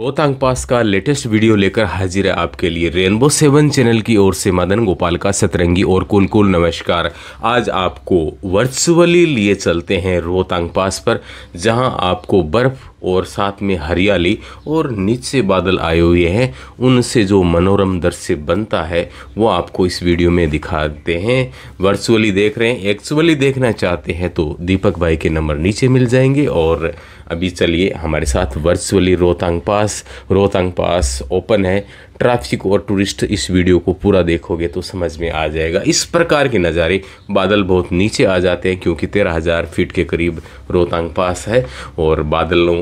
रोहतांग पास का latest video लेकर हाजिर है आपके लिए रेनबो सेवन चैनल की ओर से मदन गोपाल का सतरंगी और कुल कुल नमस्कार आज आपको वर्चुअली लिए चलते हैं रोहतांग पास पर जहां आपको बर्फ और साथ में हरियाली और नीचे बादल आए हुए हैं उनसे जो मनोरम दृश्य बनता है वो आपको इस वीडियो में दिखाते हैं वर्चुअली देख रहे हैं एक्चुअली देखना चाहते हैं तो दीपक भाई के नंबर नीचे मिल जाएंगे और अभी चलिए हमारे साथ virtually Rohtang Pass Rohtang Pass open है ट्रैफिक और टूरिस्ट इस वीडियो को पूरा देखोगे तो समझ में आ जाएगा इस प्रकार के नज़ारे बादल बहुत नीचे आ जाते हैं क्योंकि तेरह हज़ार फीट के करीब रोहतांग पास है और बादलों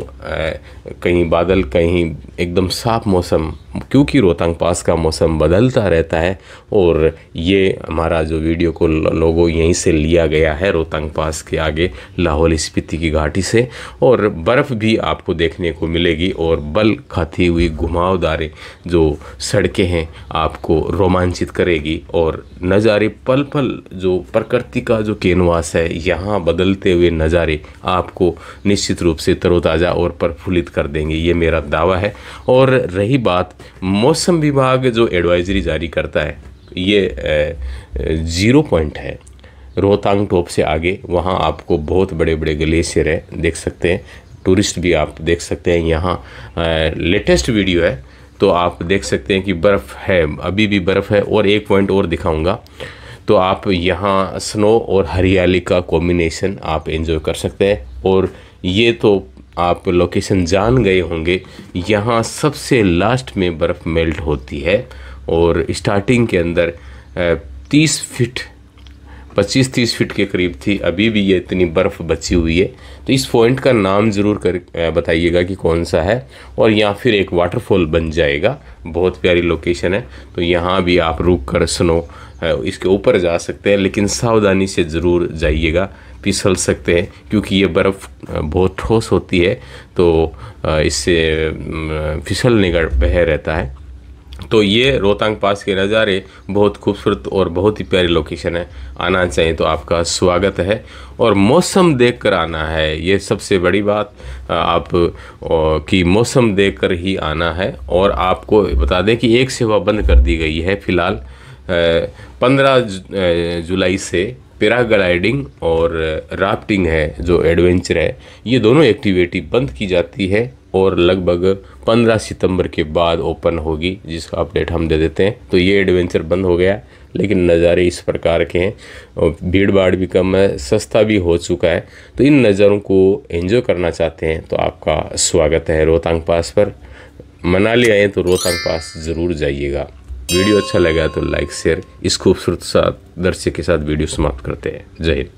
कहीं बादल कहीं एकदम साफ मौसम क्योंकि रोहतांग पास का मौसम बदलता रहता है और ये हमारा जो वीडियो को लोगो यहीं से लिया गया है रोहतांग पास के आगे लाहौल स्पीति की घाटी से और बर्फ़ भी आपको देखने को मिलेगी और बल खाती हुई घुमावदारें जो सड़कें हैं आपको रोमांचित करेगी और नज़ारे पल पल जो प्रकृति का जो कैनवास है यहाँ बदलते हुए नज़ारे आपको निश्चित रूप से तरोताज़ा और प्रफुल्लित कर देंगे ये मेरा दावा है और रही बात मौसम विभाग जो एडवाइजरी जारी करता है ये ज़ीरो पॉइंट है रोहतांग टॉप से आगे वहाँ आपको बहुत बड़े बड़े ग्लेशियर है देख सकते हैं टूरिस्ट भी आप देख सकते हैं यहाँ लेटेस्ट वीडियो है तो आप देख सकते हैं कि बर्फ़ है अभी भी बर्फ़ है और एक पॉइंट और दिखाऊंगा तो आप यहाँ स्नो और हरियाली का कॉम्बिनेशन आप एंजॉय कर सकते हैं और ये तो आप लोकेशन जान गए होंगे यहाँ सबसे लास्ट में बर्फ़ मेल्ट होती है और स्टार्टिंग के अंदर तीस फिट पच्चीस तीस फीट के करीब थी अभी भी ये इतनी बर्फ़ बची हुई है तो इस पॉइंट का नाम ज़रूर कर बताइएगा कि कौन सा है और यहाँ फिर एक वाटरफॉल बन जाएगा बहुत प्यारी लोकेशन है तो यहाँ भी आप रुक कर स्नो इसके ऊपर जा सकते हैं लेकिन सावधानी से ज़रूर जाइएगा पिसल सकते हैं क्योंकि ये बर्फ़ बहुत ठोस होती है तो इससे फिसलने का बह रहता है तो ये रोहतांग पास के नज़ारे बहुत खूबसूरत और बहुत ही प्यारी लोकेशन है आना चाहिए तो आपका स्वागत है और मौसम देखकर आना है ये सबसे बड़ी बात आप की मौसम देखकर ही आना है और आपको बता दें कि एक सेवा बंद कर दी गई है फ़िलहाल पंद्रह जुलाई से पैराग्लाइडिंग और राफ्टिंग है जो एडवेंचर है ये दोनों एक्टिविटी बंद की जाती है और लगभग 15 सितंबर के बाद ओपन होगी जिसका अपडेट हम दे देते हैं तो ये एडवेंचर बंद हो गया लेकिन नज़ारे इस प्रकार के हैं और भीड़ भाड़ भी कम है सस्ता भी हो चुका है तो इन नज़ारों को एंजॉय करना चाहते हैं तो आपका स्वागत है रोहतांग पास पर मनाली आए तो रोहतांग पास ज़रूर जाइएगा वीडियो अच्छा लगा तो लाइक शेयर इस खूबसूरत सा दर्शक के साथ वीडियो समाप्त करते हैं जय हिंद